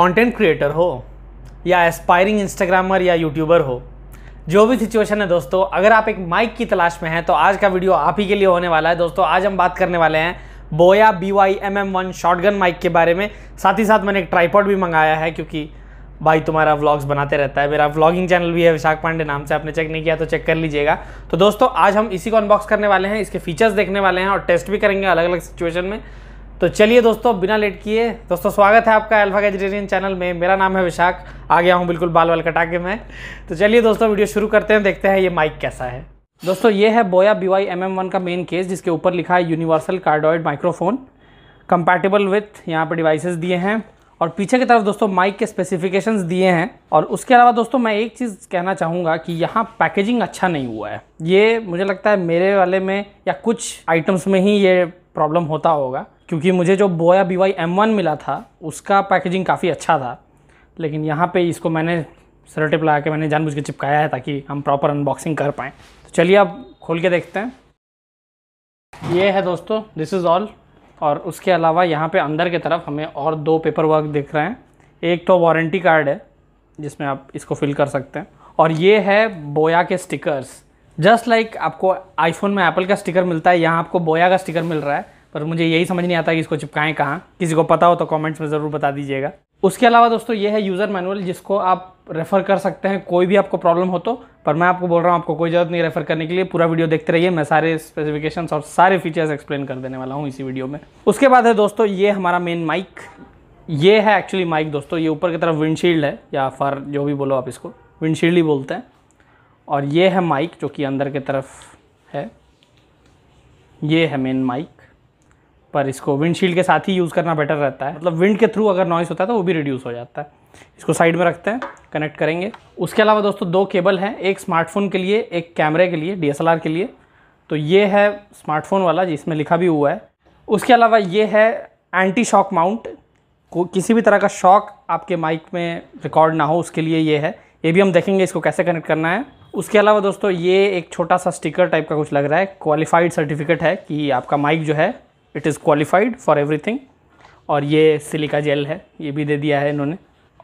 content creator हो या aspiring Instagrammer या यूट्यूबर हो जो भी सिचुएशन है दोस्तों अगर आप एक माइक की तलाश में हैं तो आज का वीडियो आप ही के लिए होने वाला है दोस्तों आज हम बात करने वाले हैं Boya B Y M M one shotgun mic के बारे में साथ ही साथ मैंने एक ट्राईपॉड भी मंगाया है क्योंकि भाई तुम्हारा व्लॉग्स बनाते रहता है मेरा व्लॉगिंग चैनल भी है विशाख पांडे नाम से आपने चेक नहीं किया तो चेक कर लीजिएगा तो दोस्तों आज हम इसी को अनबॉक्स करने वाले हैं इसके फीचर्स देखने वाले हैं और टेस्ट भी करेंगे अलग अलग सिचुएशन में तो चलिए दोस्तों बिना लेट किए दोस्तों स्वागत है आपका अल्फा वेजिटेरियन चैनल में मेरा नाम है विशाख आ गया हूँ बिल्कुल बाल वाल कटा के मैं तो चलिए दोस्तों वीडियो शुरू करते हैं देखते हैं ये माइक कैसा है दोस्तों ये है Boya B Y M M one का मेन केस जिसके ऊपर लिखा है universal cardioid microphone compatible with यहाँ पर डिवाइसेस दिए हैं और पीछे की तरफ दोस्तों माइक के स्पेसिफिकेशंस दिए हैं और उसके अलावा दोस्तों मैं एक चीज़ कहना चाहूँगा कि यहाँ पैकेजिंग अच्छा नहीं हुआ है ये मुझे लगता है मेरे वाले में या कुछ आइटम्स में ही ये प्रॉब्लम होता होगा क्योंकि मुझे जो बोया बी वाई एम वन मिला था उसका पैकेजिंग काफ़ी अच्छा था लेकिन यहाँ पे इसको मैंने सरटिप लगा के मैंने जानबूझ के चिपकाया है ताकि हम प्रॉपर अनबॉक्सिंग कर पाएँ तो चलिए आप खोल के देखते हैं ये है दोस्तों दिस इज़ ऑल और उसके अलावा यहाँ पे अंदर की तरफ हमें और दो पेपर वर्क दिख रहे हैं एक तो वारंटी कार्ड है जिसमें आप इसको फिल कर सकते हैं और ये है बोया के स्टिकर्स जस्ट लाइक like आपको आईफोन में एप्पल का स्टिकर मिलता है यहाँ आपको बोया का स्टिकर मिल रहा है पर मुझे यही समझ नहीं आता कि इसको चिपकाएं कहाँ किसी को पता हो तो कमेंट्स में ज़रूर बता दीजिएगा उसके अलावा दोस्तों ये है यूज़र मैनुअल जिसको आप रेफ़र कर सकते हैं कोई भी आपको प्रॉब्लम हो तो पर मैं आपको बोल रहा हूँ आपको कोई ज़रूरत नहीं रेफ़र करने के लिए पूरा वीडियो देखते रहिए मैं सारे स्पेसिफिकेशन और सारे फीचर्स एक्सप्लेन कर देने वाला हूँ इसी वीडियो में उसके बाद है दोस्तों ये हमारा मेन माइक ये है एक्चुअली माइक दोस्तों ये ऊपर की तरफ विंडशील्ड है या फर जो भी बोलो आप इसको विंडशील्ड ही बोलते हैं और ये है माइक जो कि अंदर की तरफ है ये है मेन माइक पर इसको विंडशील्ड के साथ ही यूज़ करना बेटर रहता है मतलब विंड के थ्रू अगर नॉइस होता है तो वो भी रिड्यूस हो जाता है इसको साइड में रखते हैं कनेक्ट करेंगे उसके अलावा दोस्तों दो केबल हैं एक स्मार्टफोन के लिए एक कैमरे के लिए डी के लिए तो ये है स्मार्टफोन वाला जिसमें लिखा भी हुआ है उसके अलावा ये है एंटी शॉक माउंट को किसी भी तरह का शॉक आपके माइक में रिकॉर्ड ना हो उसके लिए ये है ये भी हम देखेंगे इसको कैसे कनेक्ट करना है उसके अलावा दोस्तों ये एक छोटा सा स्टिकर टाइप का कुछ लग रहा है क्वालिफाइड सर्टिफिकेट है कि आपका माइक जो है it is qualified for everything और ये सिलिका जेल है ये भी दे दिया है इन्होंने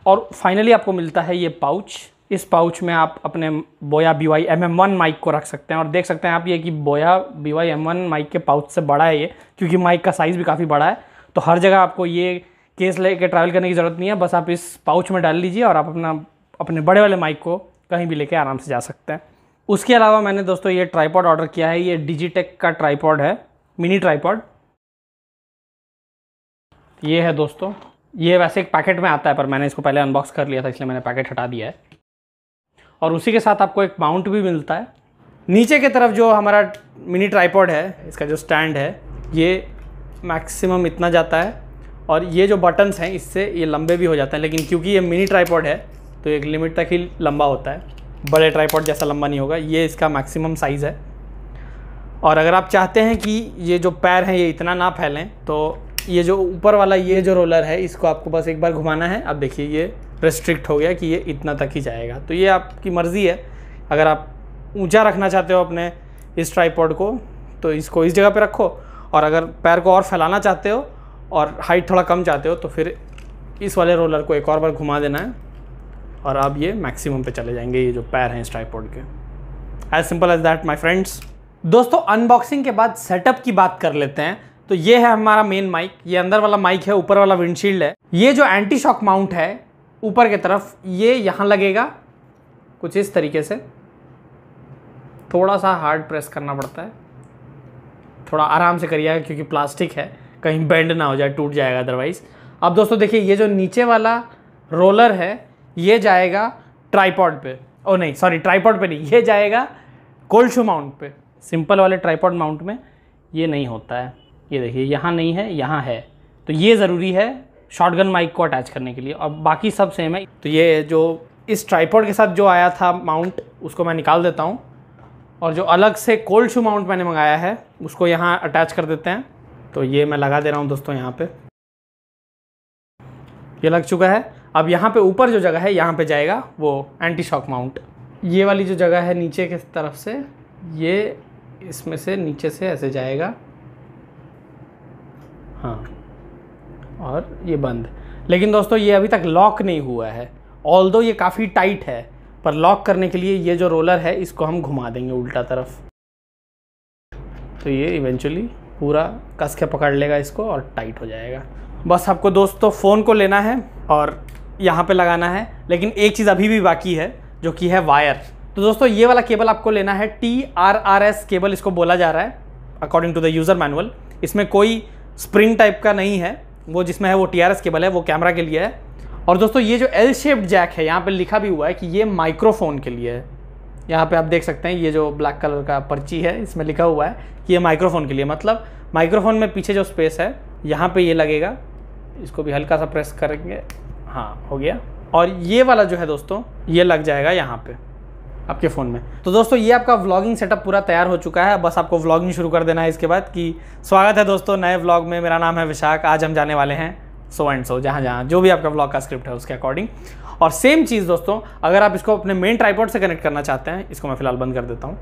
और फाइनली आपको मिलता है ये पाउच इस पाउच में आप अपने Boya B Y M M one mic को रख सकते हैं और देख सकते हैं आप ये कि Boya B Y M one mic के पाउच से बड़ा है ये क्योंकि माइक का साइज़ भी काफ़ी बड़ा है तो हर जगह आपको ये केस लेके ट्रैवल करने की ज़रूरत नहीं है बस आप इस पाउच में डाल लीजिए और आप अपना अपने बड़े वाले माइक को कहीं भी लेके आराम से जा सकते हैं उसके अलावा मैंने दोस्तों ये ट्राईपॉड ऑर्डर किया है ये टेक का ट्राईपॉड है मिनी ट्राईपॉड ये है दोस्तों ये वैसे एक पैकेट में आता है पर मैंने इसको पहले अनबॉक्स कर लिया था इसलिए मैंने पैकेट हटा दिया है और उसी के साथ आपको एक माउंट भी मिलता है नीचे की तरफ जो हमारा मिनी ट्राईपॉड है इसका जो स्टैंड है ये मैक्सिमम इतना जाता है और ये जो बटन्स हैं इससे ये लंबे भी हो जाते हैं लेकिन क्योंकि ये मिनी ट्राईपॉड है तो एक लिमिट तक ही लंबा होता है बड़े ट्राईपॉड जैसा लंबा नहीं होगा ये इसका मैक्सिमम साइज़ है और अगर आप चाहते हैं कि ये जो पैर हैं ये इतना ना फैलें तो ये जो ऊपर वाला ये जो रोलर है इसको आपको बस एक बार घुमाना है अब देखिए ये रेस्ट्रिक्ट हो गया कि ये इतना तक ही जाएगा तो ये आपकी मर्ज़ी है अगर आप ऊंचा रखना चाहते हो अपने इस ट्राईपॉड को तो इसको इस जगह पे रखो और अगर पैर को और फैलाना चाहते हो और हाइट थोड़ा कम चाहते हो तो फिर इस वाले रोलर को एक और बार घुमा देना है और आप ये मैक्सिमम पे चले जाएंगे ये जो पैर हैं इस ट्राईपॉड के as simple as that my friends दोस्तों अनबॉक्सिंग के बाद सेटअप की बात कर लेते हैं तो ये है हमारा मेन माइक ये अंदर वाला माइक है ऊपर वाला विंडशील्ड है ये जो एंटी शॉक माउंट है ऊपर की तरफ ये यहाँ लगेगा कुछ इस तरीके से थोड़ा सा हार्ड प्रेस करना पड़ता है थोड़ा आराम से करिएगा क्योंकि प्लास्टिक है कहीं बेंड ना हो जाए टूट जाएगा अदरवाइज़ अब दोस्तों देखिए ये जो नीचे वाला रोलर है ये जाएगा ट्राईपॉड पे ओ नहीं सॉरी ट्राईपॉड पे नहीं ये जाएगा कोल्ड शू माउंट पे सिंपल वाले ट्राईपॉड माउंट में ये नहीं होता है ये देखिए यहाँ नहीं है यहाँ है तो ये ज़रूरी है शॉटगन माइक को अटैच करने के लिए और बाकी सब सेम है तो ये जो इस ट्राईपोड के साथ जो आया था माउंट उसको मैं निकाल देता हूँ और जो अलग से कोल्ड शू माउंट मैंने मंगाया है उसको यहाँ अटैच कर देते हैं तो ये मैं लगा दे रहा हूँ दोस्तों यहाँ पे ये लग चुका है अब यहाँ पे ऊपर जो जगह है यहाँ पे जाएगा वो एंटी शॉक माउंट ये वाली जो जगह है नीचे की तरफ से ये इसमें से नीचे से ऐसे जाएगा हाँ और ये बंद लेकिन दोस्तों ये अभी तक लॉक नहीं हुआ है ऑल ये काफ़ी टाइट है पर लॉक करने के लिए ये जो रोलर है इसको हम घुमा देंगे उल्टा तरफ तो ये इवेंचुअली पूरा कस के पकड़ लेगा इसको और टाइट हो जाएगा बस आपको दोस्तों फ़ोन को लेना है और यहाँ पे लगाना है लेकिन एक चीज़ अभी भी बाकी है जो कि है वायर तो दोस्तों ये वाला केबल आपको लेना है T R R S cable इसको बोला जा रहा है according to the user manual इसमें कोई स्प्रिंग टाइप का नहीं है वो जिसमें है वो टी केबल है वो कैमरा के लिए है और दोस्तों ये जो एल शेप्ड जैक है यहाँ पे लिखा भी हुआ है कि ये माइक्रोफोन के लिए है यहाँ पे आप देख सकते हैं ये जो ब्लैक कलर का पर्ची है इसमें लिखा हुआ है कि ये माइक्रोफोन के लिए मतलब माइक्रोफोन में पीछे जो स्पेस है यहाँ पे ये लगेगा इसको भी हल्का सा प्रेस करेंगे हाँ हो गया और ये वाला जो है दोस्तों ये लग जाएगा यहाँ पे आपके फ़ोन में तो दोस्तों ये आपका व्लॉगिंग सेटअप पूरा तैयार हो चुका है बस आपको व्लॉगिंग शुरू कर देना है इसके बाद कि स्वागत है दोस्तों नए व्लॉग में मेरा नाम है विशाख आज हम जाने वाले हैं सो एंड सो जहाँ जहाँ जो भी आपका व्लॉग का स्क्रिप्ट है उसके अकॉर्डिंग और सेम चीज़ दोस्तों अगर आप इसको अपने मेन ट्राईपोर्ट से कनेक्ट करना चाहते हैं इसको मैं फिलहाल बंद कर देता हूँ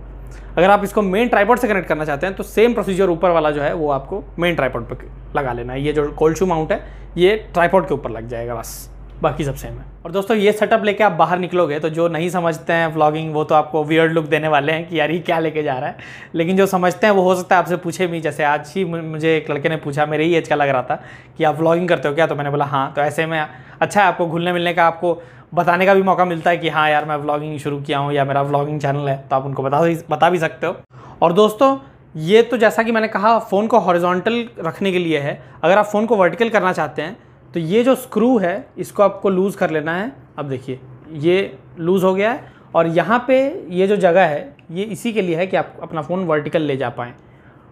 अगर आप इसको मेन ट्राईपोर्ट से कनेक्ट करना चाहते हैं तो सेम प्रोसीजर ऊपर वाला जो है वो आपको मेन ट्राईपोर्ट पर लगा लेना है ये जो कोल्ड शू माउंट है ये ट्राईपोर्ट के ऊपर लग जाएगा बस बाकी सब सेम है और दोस्तों ये सेटअप लेके आप बाहर निकलोगे तो जो नहीं समझते हैं व्लॉगिंग वो तो आपको वियर्ड लुक देने वाले हैं कि यार ये क्या लेके जा रहा है लेकिन जो समझते हैं वो हो सकता है आपसे पूछे भी जैसे आज ही मुझे एक लड़के ने पूछा मेरे ही एज का लग रहा था कि आप व्लॉगिंग करते हो क्या तो मैंने बोला हाँ तो ऐसे में अच्छा है आपको घुलने मिलने का आपको बताने का भी मौका मिलता है कि हाँ यार मैं व्लॉगिंग शुरू किया हूँ या मेरा व्लॉगिंग चैनल है तो आप उनको बता बता भी सकते हो और दोस्तों ये तो जैसा कि मैंने कहा फ़ोन को हॉरिजॉन्टल रखने के लिए है अगर आप फ़ोन को वर्टिकल करना चाहते हैं तो ये जो स्क्रू है इसको आपको लूज़ कर लेना है अब देखिए ये लूज़ हो गया है और यहाँ पे ये जो जगह है ये इसी के लिए है कि आप अपना फ़ोन वर्टिकल ले जा पाएँ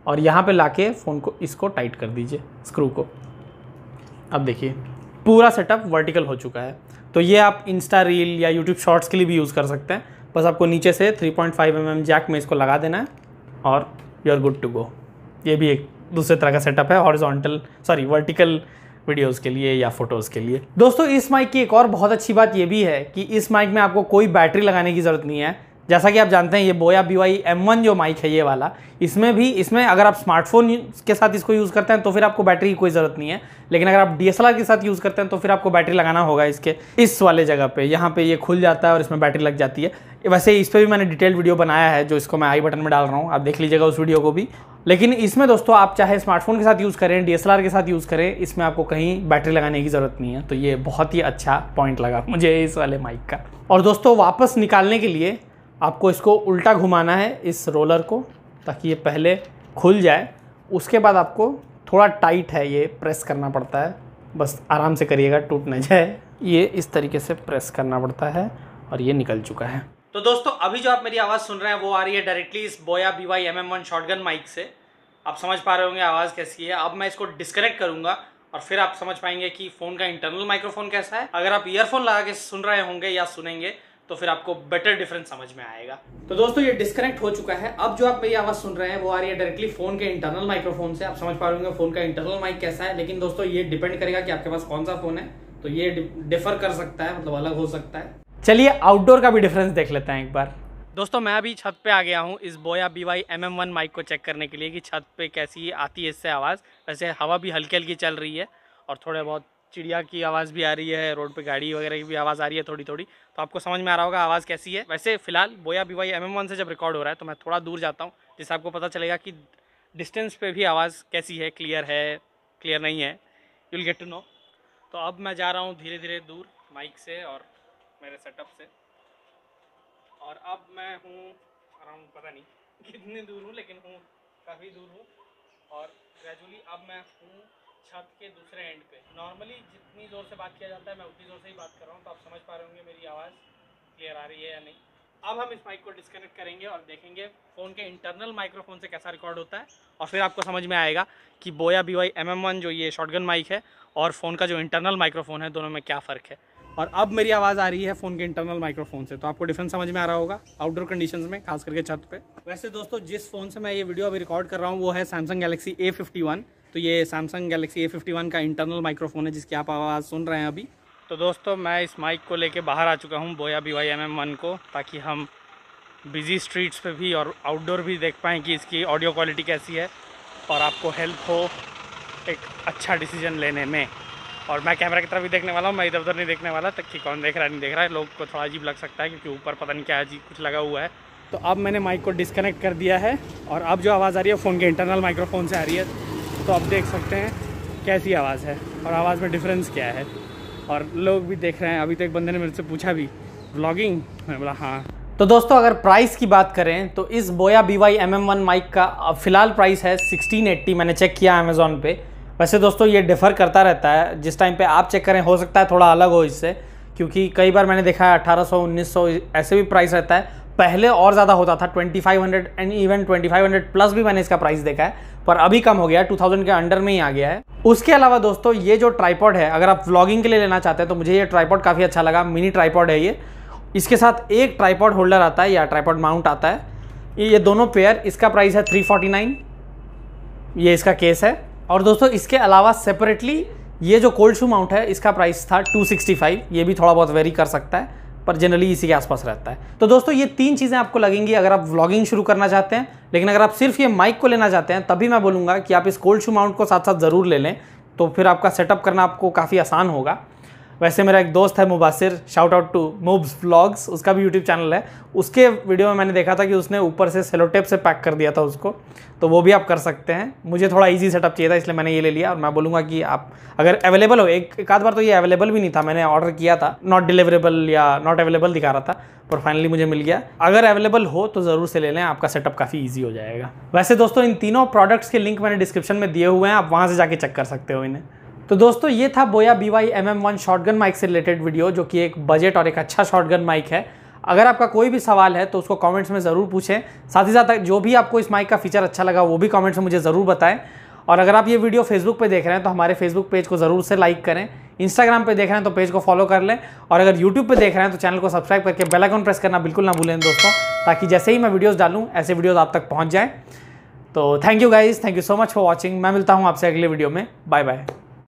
और यहाँ पे लाके फ़ोन को इसको टाइट कर दीजिए स्क्रू को अब देखिए पूरा सेटअप वर्टिकल हो चुका है तो ये आप इंस्टा रील या यूट्यूब शॉर्ट्स के लिए भी यूज़ कर सकते हैं बस आपको नीचे से 3.5 पॉइंट mm जैक में इसको लगा देना है और you are good to go ये भी एक दूसरे तरह का सेटअप है हॉरिजॉन्टल सॉरी वर्टिकल वीडियोस के लिए या फोटोज़ के लिए दोस्तों इस माइक की एक और बहुत अच्छी बात यह भी है कि इस माइक में आपको कोई बैटरी लगाने की ज़रूरत नहीं है जैसा कि आप जानते हैं ये Boya B Y M one जो माइक है ये वाला इसमें भी इसमें अगर आप स्मार्टफोन के साथ इसको यूज़ करते हैं तो फिर आपको बैटरी की कोई ज़रूरत नहीं है लेकिन अगर आप डी के साथ यूज़ करते हैं तो फिर आपको बैटरी लगाना होगा इसके इस वाले जगह पर यहाँ पर ये खुल जाता है और इसमें बैटरी लग जाती है वैसे इस पर भी मैंने डिटेल वीडियो बनाया है जो इसको मैं आई बटन में डाल रहा हूँ आप देख लीजिएगा उस वीडियो को भी लेकिन इसमें दोस्तों आप चाहे स्मार्टफोन के साथ यूज़ करें डीएसएलआर के साथ यूज़ करें इसमें आपको कहीं बैटरी लगाने की ज़रूरत नहीं है तो ये बहुत ही अच्छा पॉइंट लगा मुझे इस वाले माइक का और दोस्तों वापस निकालने के लिए आपको इसको उल्टा घुमाना है इस रोलर को ताकि ये पहले खुल जाए उसके बाद आपको थोड़ा टाइट है ये प्रेस करना पड़ता है बस आराम से करिएगा टूट न जाए ये इस तरीके से प्रेस करना पड़ता है और ये निकल चुका है तो दोस्तों अभी जो आप मेरी आवाज़ सुन रहे हैं वो आ रही है डायरेक्टली इस Boya B Y M M one mic से आप समझ पा रहे होंगे आवाज़ कैसी है अब मैं इसको डिस्कनेक्ट करूँगा और फिर आप समझ पाएंगे कि फ़ोन का इंटरनल माइक्रोफोन कैसा है अगर आप ईयरफोन लगा के सुन रहे होंगे या सुनेंगे तो फिर आपको बेटर डिफरेंस समझ में आएगा तो दोस्तों ये डिस्कनेक्ट हो चुका है अब जो आप मेरी आवाज सुन रहे हैं वो आ रही है डायरेक्टली फोन के इंटरनल माइक्रोफोन से आप समझ पा रहे होंगे फोन का इंटरनल माइक कैसा है लेकिन दोस्तों ये डिपेंड करेगा कि आपके पास कौन सा फोन है तो ये डिफर कर सकता है मतलब अलग हो सकता है चलिए आउटडोर का भी डिफरेंस देख लेते हैं एक बार दोस्तों मैं अभी छत पे आ गया हूँ इस Boya B Y M M one mic को चेक करने के लिए कि छत पे कैसी आती है इससे आवाज़ वैसे हवा भी हल्की हल्की चल रही है और थोड़े बहुत चिड़िया की आवाज़ भी आ रही है रोड पे गाड़ी वगैरह की भी आवाज़ आ रही है थोड़ी थोड़ी तो आपको समझ में आ रहा होगा आवाज़ कैसी है वैसे फिलहाल बोया बीवाई एम एम से जब रिकॉर्ड हो रहा है तो मैं थोड़ा दूर जाता हूँ जिससे आपको पता चलेगा कि डिस्टेंस पर भी आवाज़ कैसी है क्लियर है क्लियर नहीं है you will get to know तो अब मैं जा रहा हूँ धीरे धीरे दूर माइक से और मेरे सेटअप से और अब मैं हूँ अराउंड पता नहीं कितनी दूर हूँ लेकिन हूँ काफ़ी दूर हूँ और ग्रेजुअली अब मैं हूँ छत के दूसरे एंड पे नॉर्मली जितनी ज़ोर से बात किया जाता है मैं उतनी ज़ोर से ही बात कर रहा हूँ तो आप समझ पा रहे होंगे मेरी आवाज़ क्लियर आ रही है या नहीं अब हम इस माइक को डिस्कनेक्ट करेंगे और देखेंगे फ़ोन के इंटरनल माइक्रोफोन से कैसा रिकॉर्ड होता है और फिर आपको समझ में आएगा कि Boya B Y M M one जो ये शॉटगन माइक है और फ़ोन का जो इंटरनल माइक्रोफोन है दोनों में क्या फ़र्क है और अब मेरी आवाज़ आ रही है फ़ोन के इंटरनल माइक्रोफोन से तो आपको डिफरेंस समझ में आ रहा होगा आउटडोर कंडीशंस में खास करके छत पे वैसे दोस्तों जिस फ़ोन से मैं ये वीडियो अभी रिकॉर्ड कर रहा हूँ वो है Samsung Galaxy A fifty one तो ये Samsung Galaxy A fifty one का इंटरनल माइक्रोफोन है जिसकी आप आवाज़ सुन रहे हैं अभी तो दोस्तों मैं इस माइक को लेके बाहर आ चुका हूँ Boya B Y M M one को ताकि हम बिजी स्ट्रीट्स पे भी और आउटडोर भी देख पाएँ कि इसकी ऑडियो क्वालिटी कैसी है और आपको हेल्प हो एक अच्छा डिसीजन लेने में और मैं कैमरा की तरफ भी देखने वाला हूँ मैं इधर उधर नहीं देखने वाला तक कि कौन देख रहा है नहीं देख रहा है लोग को थोड़ा अजीब लग सकता है क्योंकि ऊपर पता नहीं क्या अजीब कुछ लगा हुआ है तो अब मैंने माइक को डिस्कनेक्ट कर दिया है और अब जो आवाज़ आ रही है फ़ोन के इंटरनल माइक्रोफोन से आ रही है तो आप देख सकते हैं कैसी आवाज़ है और आवाज़ में डिफरेंस क्या है और लोग भी देख रहे हैं अभी तो एक बंदे ने मेरे से पूछा भी ब्लॉगिंग मैंने बोला हाँ तो दोस्तों अगर प्राइस की बात करें तो इस Boya B Y M M one mic का फ़िलहाल प्राइस है 1680 मैंने चेक किया अमेज़ोन पे वैसे दोस्तों ये डिफ़र करता रहता है जिस टाइम पे आप चेक करें हो सकता है थोड़ा अलग हो इससे क्योंकि कई बार मैंने देखा है 1800 1900 ऐसे भी प्राइस रहता है पहले और ज़्यादा होता था 2500 एंड इवन 2500 प्लस भी मैंने इसका प्राइस देखा है पर अभी कम हो गया 2000 के अंडर में ही आ गया है उसके अलावा दोस्तों ये जो ट्राईपॉड है अगर आप व्लॉगिंग के लिए लेना चाहते हैं तो मुझे ये ट्राईपॉड काफ़ी अच्छा लगा मिनी ट्राईपॉड है ये इसके साथ एक ट्राईपॉड होल्डर आता है या ट्राईपॉड माउंट आता है ये दोनों पेयर इसका प्राइस है थ्री ये इसका केस है और दोस्तों इसके अलावा सेपरेटली ये जो कोल्ड शू माउंट है इसका प्राइस था टू ये भी थोड़ा बहुत वेरी कर सकता है पर जनरली इसी के आसपास रहता है तो दोस्तों ये तीन चीज़ें आपको लगेंगी अगर आप व्लॉगिंग शुरू करना चाहते हैं लेकिन अगर आप सिर्फ ये माइक को लेना चाहते हैं तभी मैं बोलूँगा कि आप इस कोल्ड शू माउंट को साथ साथ ज़रूर ले लें तो फिर आपका सेटअप करना आपको काफ़ी आसान होगा वैसे मेरा एक दोस्त है Mubasir shout out to moves vlogs उसका भी यूट्यूब चैनल है उसके वीडियो में मैंने देखा था कि उसने ऊपर से सेलोटेप से पैक कर दिया था उसको तो वो भी आप कर सकते हैं मुझे थोड़ा ईजी सेटअप चाहिए था इसलिए मैंने ये ले लिया और मैं बोलूँगा कि आप अगर अवेलेबल हो एक एक आध बार तो ये अवेलेबल भी नहीं था मैंने ऑर्डर किया था नॉट डिलीवरेबल या नॉट अवेलेबल दिखा रहा था पर फाइनली मुझे मिल गया अगर अवेलेबल हो तो ज़रूर से ले लें आपका सेटअप काफ़ी ईजी हो जाएगा वैसे दोस्तों इन तीनों प्रोडक्ट्स के लिंक मैंने डिस्क्रिप्शन में दिए हुए हैं आप वहाँ से जाके चेक कर सकते हो इन्हें तो दोस्तों ये था Boya B Y M M one gun mic से रिलेटेड वीडियो जो कि एक बजट और एक अच्छा गन माइक है अगर आपका कोई भी सवाल है तो उसको कमेंट्स में ज़रूर पूछें साथ ही साथ जो भी आपको इस माइक का फीचर अच्छा लगा वो भी कमेंट्स में मुझे ज़रूर बताएं और अगर आप ये वीडियो फेसबुक पे देख रहे हैं तो हमारे फेसबुक पेज को ज़रूर से लाइक करें इंस्टाग्राम पे देख रहे हैं तो पेज को फॉलो कर लें और अगर यूट्यूब पर देख रहे हैं तो चैनल को सब्सक्राइब करके बेलाकॉन प्रेस करना बिल्कुल ना भूलें दोस्तों ताकि जैसे ही मैं वीडियोज़ डालूँ ऐसे वीडियोज़ आप तक पहुँच जाएँ तो thank you guys thank you so much for watching मैं मिलता हूँ आपसे अगले वीडियो में बाय बाय